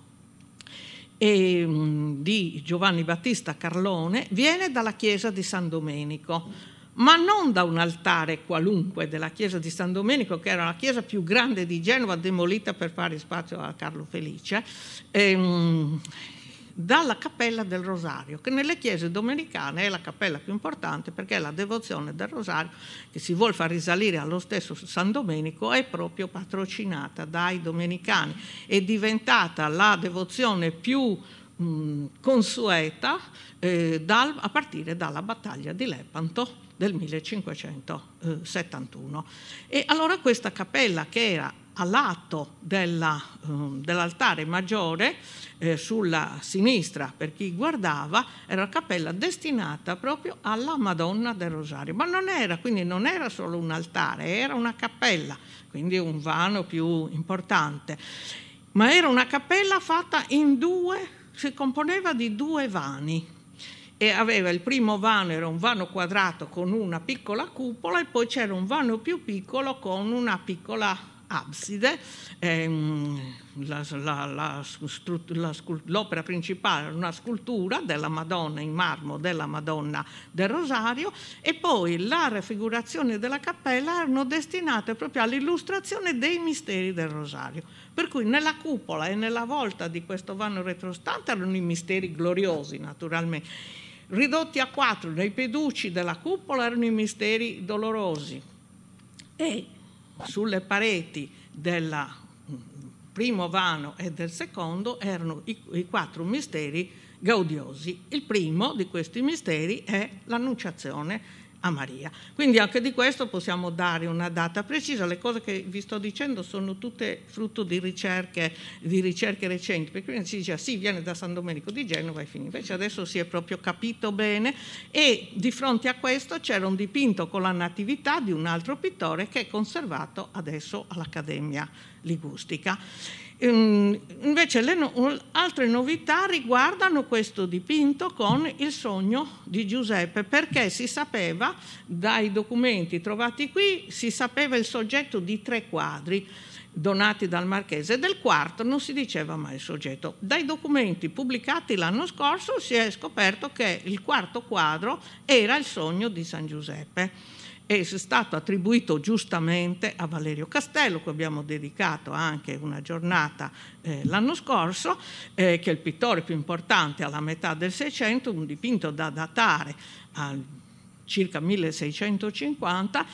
[SPEAKER 1] è mm, di Giovanni Battista Carlone viene dalla chiesa di San Domenico ma non da un altare qualunque della chiesa di San Domenico, che era la chiesa più grande di Genova, demolita per fare spazio a Carlo Felice, ehm, dalla Cappella del Rosario, che nelle chiese domenicane è la cappella più importante perché la devozione del Rosario, che si vuole far risalire allo stesso San Domenico, è proprio patrocinata dai domenicani, è diventata la devozione più consueta eh, dal, a partire dalla battaglia di Lepanto del 1571. E allora questa cappella che era a lato della, um, dell'altare maggiore, eh, sulla sinistra per chi guardava, era la cappella destinata proprio alla Madonna del Rosario, ma non era, quindi non era solo un altare, era una cappella, quindi un vano più importante, ma era una cappella fatta in due si componeva di due vani e aveva il primo vano, era un vano quadrato con una piccola cupola e poi c'era un vano più piccolo con una piccola abside, ehm, l'opera principale era una scultura della Madonna in marmo della Madonna del Rosario e poi la raffigurazione della cappella erano destinate proprio all'illustrazione dei misteri del Rosario. Per cui nella cupola e nella volta di questo vano retrostante erano i misteri gloriosi naturalmente. Ridotti a quattro nei peduci della cupola erano i misteri dolorosi, e sulle pareti del primo vano e del secondo erano i, i quattro misteri gaudiosi. Il primo di questi misteri è l'annunciazione a Maria. Quindi anche di questo possiamo dare una data precisa. Le cose che vi sto dicendo sono tutte frutto di ricerche, di ricerche recenti, perché prima si diceva sì, viene da San Domenico di Genova e finì. Invece adesso si è proprio capito bene e di fronte a questo c'era un dipinto con la Natività di un altro pittore che è conservato adesso all'Accademia Ligustica. Ehm, invece le no- altre novità riguardano questo dipinto con il sogno di Giuseppe, perché si sapeva dai documenti trovati qui, si sapeva il soggetto di tre quadri donati dal Marchese, del quarto non si diceva mai il soggetto. Dai documenti pubblicati l'anno scorso si è scoperto che il quarto quadro era il sogno di San Giuseppe è stato attribuito giustamente a Valerio Castello, cui abbiamo dedicato anche una giornata eh, l'anno scorso, eh, che è il pittore più importante alla metà del Seicento, un dipinto da datare a circa 1650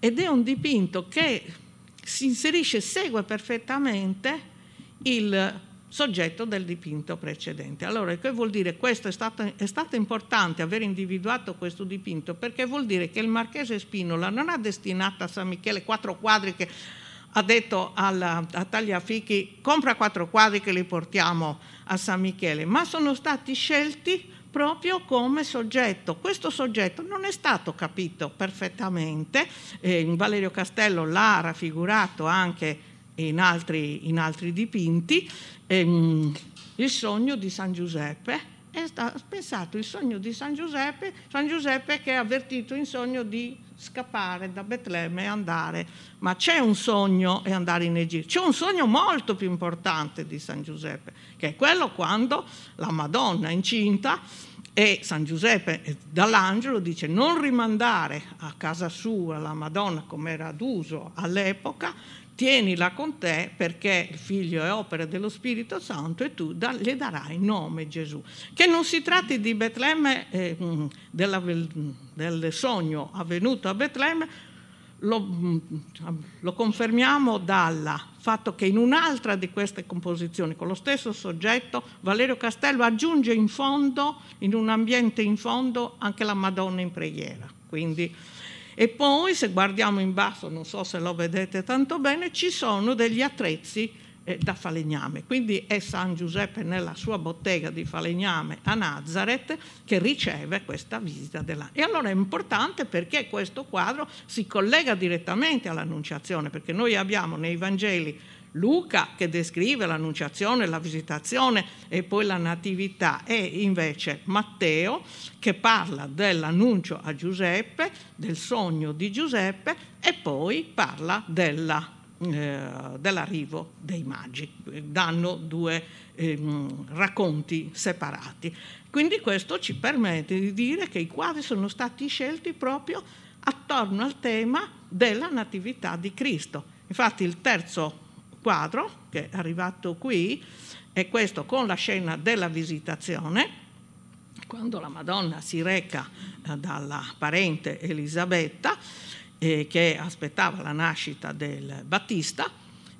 [SPEAKER 1] ed è un dipinto che si inserisce, segue perfettamente il soggetto del dipinto precedente. Allora, che vuol dire? Questo è stato, è stato, importante aver individuato questo dipinto perché vuol dire che il marchese Spinola non ha destinato a San Michele quattro quadri che ha detto alla, a Tagliafichi compra quattro quadri che li portiamo a San Michele, ma sono stati scelti proprio come soggetto. Questo soggetto non è stato capito perfettamente, eh, Valerio Castello l'ha raffigurato anche in altri, in altri, dipinti ehm, il sogno di San Giuseppe. È stato pensato il sogno di San Giuseppe, San Giuseppe che è avvertito in sogno di scappare da Betlemme e andare, ma c'è un sogno e andare in Egitto, c'è un sogno molto più importante di San Giuseppe, che è quello quando la Madonna è incinta e San Giuseppe eh, dall'angelo dice non rimandare a casa sua la Madonna come era d'uso all'epoca tienila con te perché il figlio è opera dello Spirito Santo e tu da, le darai nome Gesù. Che non si tratti di Betlemme, eh, mm, della, del sogno avvenuto a Betlemme, lo, mm, lo, confermiamo dal fatto che in un'altra di queste composizioni, con lo stesso soggetto, Valerio Castello aggiunge in fondo, in un ambiente in fondo, anche la Madonna in preghiera. Quindi e poi, se guardiamo in basso, non so se lo vedete tanto bene, ci sono degli attrezzi eh, da falegname. Quindi è San Giuseppe nella sua bottega di falegname a Nazareth che riceve questa visita dell'anno. E allora è importante perché questo quadro si collega direttamente all'Annunciazione, perché noi abbiamo nei Vangeli Luca che descrive l'annunciazione, la visitazione e poi la natività e invece Matteo che parla dell'annuncio a Giuseppe, del sogno di Giuseppe e poi parla della, eh, dell'arrivo dei magi. Danno due eh, racconti separati. Quindi questo ci permette di dire che i quadri sono stati scelti proprio attorno al tema della natività di Cristo. Infatti il terzo quadro che è arrivato qui, è questo con la scena della visitazione, quando la Madonna si reca eh, dalla parente Elisabetta, eh, che aspettava la nascita del Battista,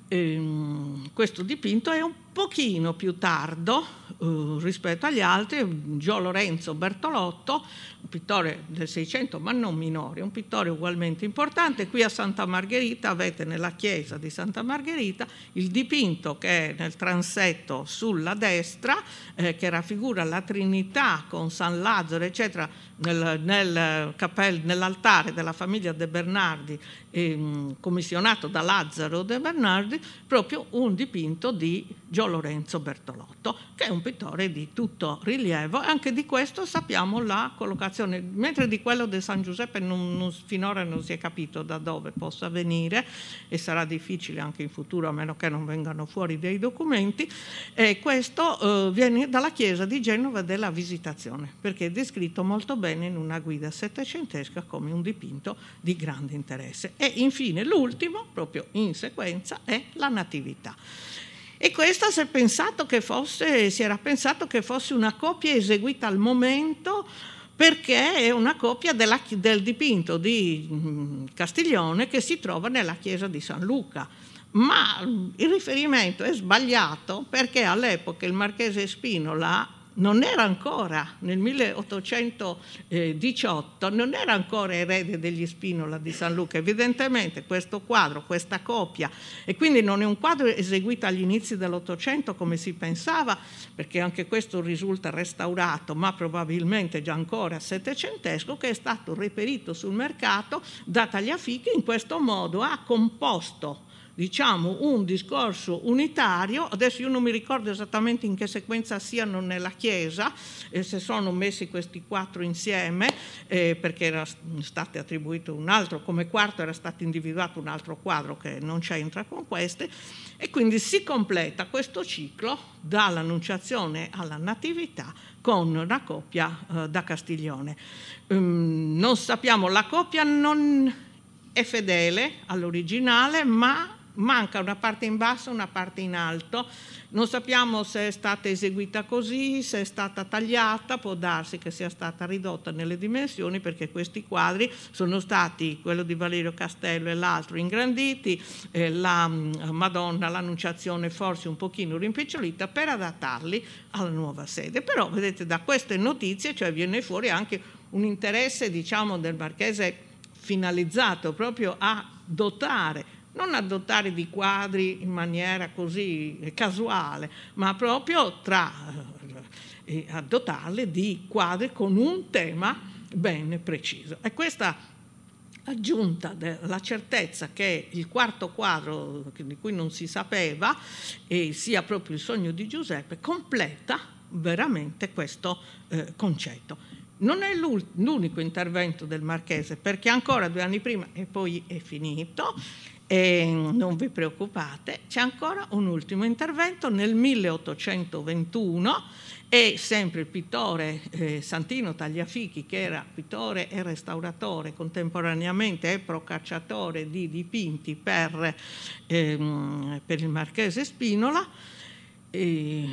[SPEAKER 1] ehm, questo dipinto è un Pochino più tardo eh, rispetto agli altri, Gio Lorenzo Bertolotto, un pittore del Seicento ma non minore, un pittore ugualmente importante, qui a Santa Margherita avete nella chiesa di Santa Margherita il dipinto che è nel transetto sulla destra, eh, che raffigura la Trinità con San Lazzaro, eccetera, nel, nel capello, nell'altare della famiglia De Bernardi, eh, commissionato da Lazzaro De Bernardi, proprio un dipinto di Gio Giorgio Lorenzo Bertolotto, che è un pittore di tutto rilievo e anche di questo sappiamo la collocazione, mentre di quello di San Giuseppe non, non, finora non si è capito da dove possa venire e sarà difficile anche in futuro a meno che non vengano fuori dei documenti, e questo eh, viene dalla chiesa di Genova della Visitazione, perché è descritto molto bene in una guida settecentesca come un dipinto di grande interesse. E infine l'ultimo, proprio in sequenza, è la Natività. E questa si, fosse, si era pensato che fosse una copia eseguita al momento perché è una copia della, del dipinto di mm, Castiglione che si trova nella chiesa di San Luca. Ma il riferimento è sbagliato perché all'epoca il marchese Spinola non era ancora, nel 1818, non era ancora erede degli Spinola di San Luca. Evidentemente questo quadro, questa copia, e quindi non è un quadro eseguito agli inizi dell'Ottocento come si pensava, perché anche questo risulta restaurato, ma probabilmente già ancora settecentesco, che è stato reperito sul mercato da Tagliafichi in questo modo ha composto diciamo, un discorso unitario, adesso io non mi ricordo esattamente in che sequenza siano nella Chiesa, eh, se sono messi questi quattro insieme, eh, perché era stato attribuito un altro, come quarto era stato individuato un altro quadro che non c'entra con queste, e quindi si completa questo ciclo dall'annunciazione alla Natività con una coppia eh, da Castiglione. Um, non sappiamo, la coppia non è fedele all'originale, ma manca una parte in basso e una parte in alto. Non sappiamo se è stata eseguita così, se è stata tagliata, può darsi che sia stata ridotta nelle dimensioni perché questi quadri sono stati, quello di Valerio Castello e l'altro, ingranditi, eh, la mm, Madonna, l'Annunciazione forse un pochino rimpicciolita per adattarli alla nuova sede. Però vedete da queste notizie cioè, viene fuori anche un interesse diciamo, del Marchese finalizzato proprio a dotare non adottare di quadri in maniera così casuale, ma proprio tra, eh, adottarli di quadri con un tema ben preciso. E questa aggiunta della certezza che il quarto quadro di cui non si sapeva eh, sia proprio il sogno di Giuseppe completa veramente questo eh, concetto. Non è l'unico intervento del Marchese perché ancora due anni prima e poi è finito e non vi preoccupate, c'è ancora un ultimo intervento nel 1821 e sempre il pittore eh, Santino Tagliafichi, che era pittore e restauratore contemporaneamente e procacciatore di dipinti per, ehm, per il marchese Spinola, eh,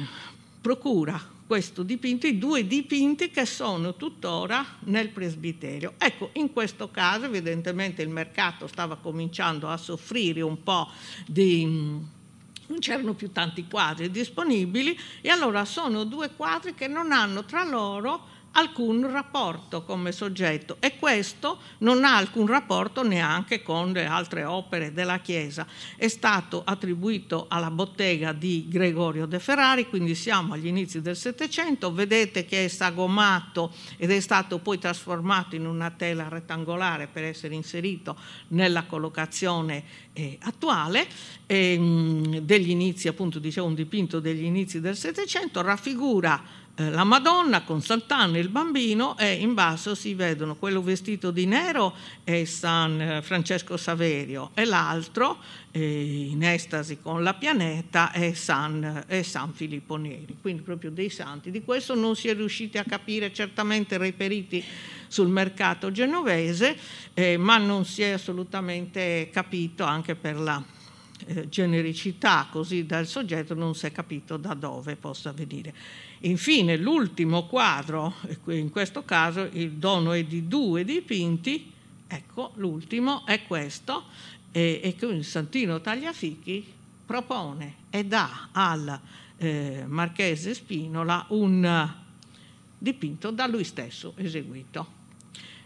[SPEAKER 1] procura questo dipinto, i due dipinti che sono tuttora nel presbiterio. Ecco, in questo caso evidentemente il mercato stava cominciando a soffrire un po' di non c'erano più tanti quadri disponibili e allora sono due quadri che non hanno tra loro alcun rapporto come soggetto e questo non ha alcun rapporto neanche con le altre opere della Chiesa. È stato attribuito alla bottega di Gregorio De Ferrari, quindi siamo agli inizi del Settecento, vedete che è sagomato ed è stato poi trasformato in una tela rettangolare per essere inserito nella collocazione eh, attuale eh, degli inizi, appunto dicevo un dipinto degli inizi del Settecento, raffigura eh, la Madonna con Sant'Anna e il bambino e in basso si vedono quello vestito di nero è San eh, Francesco Saverio e l'altro eh, in estasi con la pianeta è San, è San Filippo Neri, quindi proprio dei santi. Di questo non si è riusciti a capire, certamente reperiti sul mercato genovese, eh, ma non si è assolutamente capito anche per la eh, genericità così dal soggetto non si è capito da dove possa venire. Infine l'ultimo quadro, in questo caso il dono è di due dipinti, ecco l'ultimo è questo, e, e che il Santino Tagliafichi propone e dà al eh, Marchese Spinola un dipinto da lui stesso eseguito.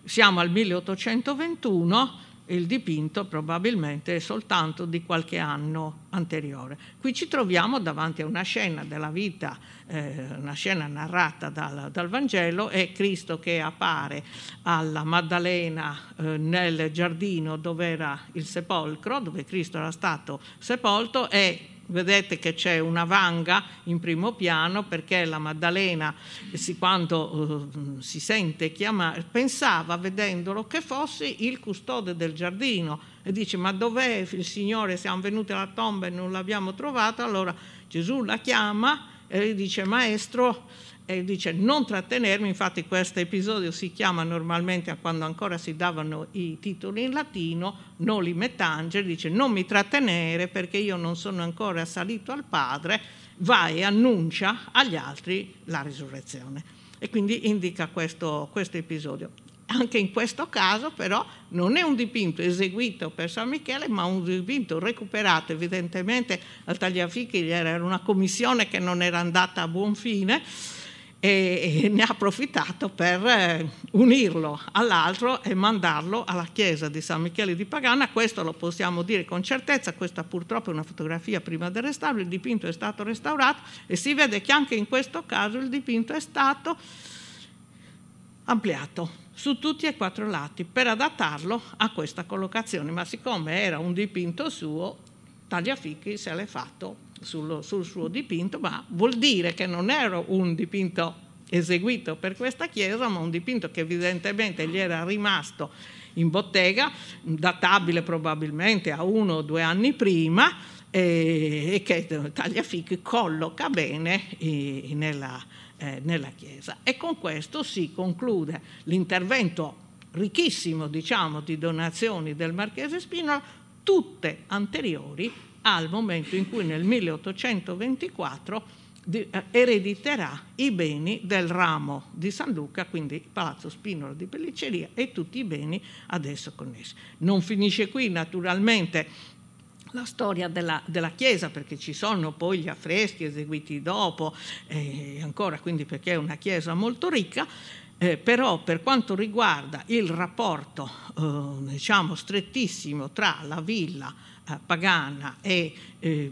[SPEAKER 1] Siamo al 1821, il dipinto probabilmente è soltanto di qualche anno anteriore. Qui ci troviamo davanti a una scena della vita, eh, una scena narrata dal, dal, Vangelo, è Cristo che appare alla Maddalena eh, nel giardino dove era il sepolcro, dove Cristo era stato sepolto e vedete che c'è una vanga in primo piano perché la Maddalena, eh, quando eh, si sente chiamare, pensava vedendolo che fosse il custode del giardino e dice ma dov'è il Signore, siamo venuti alla tomba e non l'abbiamo trovato, allora Gesù la chiama e gli dice maestro e dice non trattenermi, infatti questo episodio si chiama normalmente quando ancora si davano i titoli in latino, Noli metangere, dice non mi trattenere perché io non sono ancora salito al Padre, vai e annuncia agli altri la risurrezione. E quindi indica questo, questo episodio. Anche in questo caso però non è un dipinto eseguito per San Michele, ma un dipinto recuperato. Evidentemente al Tagliafichi era una commissione che non era andata a buon fine e, ne ha approfittato per eh, unirlo all'altro e mandarlo alla chiesa di San Michele di Pagana. Questo lo possiamo dire con certezza, questa purtroppo è una fotografia prima del restauro, il dipinto è stato restaurato e si vede che anche in questo caso il dipinto è stato ampliato su tutti e quattro lati per adattarlo a questa collocazione, ma siccome era un dipinto suo, Tagliafichi se l'è fatto sul, sul suo dipinto, ma vuol dire che non era un dipinto eseguito per questa chiesa, ma un dipinto che evidentemente gli era rimasto in bottega, databile probabilmente a uno o due anni prima, e, che Tagliafichi colloca bene nella, eh, nella chiesa. E con questo si conclude l'intervento ricchissimo diciamo, di donazioni del Marchese Spinola, tutte anteriori al momento in cui nel 1824 eh, erediterà i beni del ramo di San Luca, quindi Palazzo Spinola di Pelliceria e tutti i beni adesso connessi. Non finisce qui naturalmente la storia della, della, Chiesa, perché ci sono poi gli affreschi eseguiti dopo, eh, ancora quindi perché è una Chiesa molto ricca, eh, però per quanto riguarda il rapporto eh, diciamo strettissimo tra la villa e eh, pagana e, eh,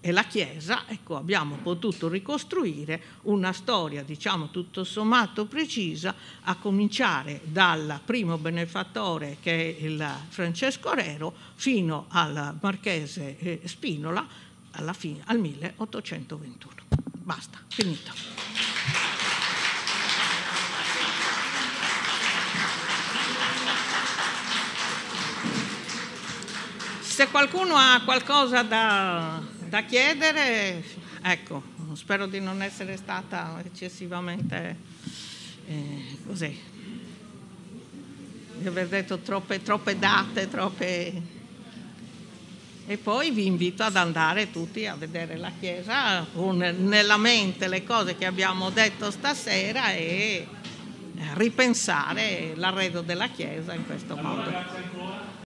[SPEAKER 1] e, la Chiesa, ecco, abbiamo potuto ricostruire una storia, diciamo tutto sommato precisa, a cominciare dal primo benefattore che è il Francesco Rero fino al Marchese eh, Spinola fine, al 1821. Basta, finito. Se qualcuno ha qualcosa da, da chiedere, ecco, spero di non essere stata eccessivamente eh, così, di aver detto troppe, troppe date, troppe... E poi vi invito ad andare tutti a vedere la chiesa con nella mente le cose che abbiamo detto stasera e eh, ripensare l'arredo della chiesa in questo modo.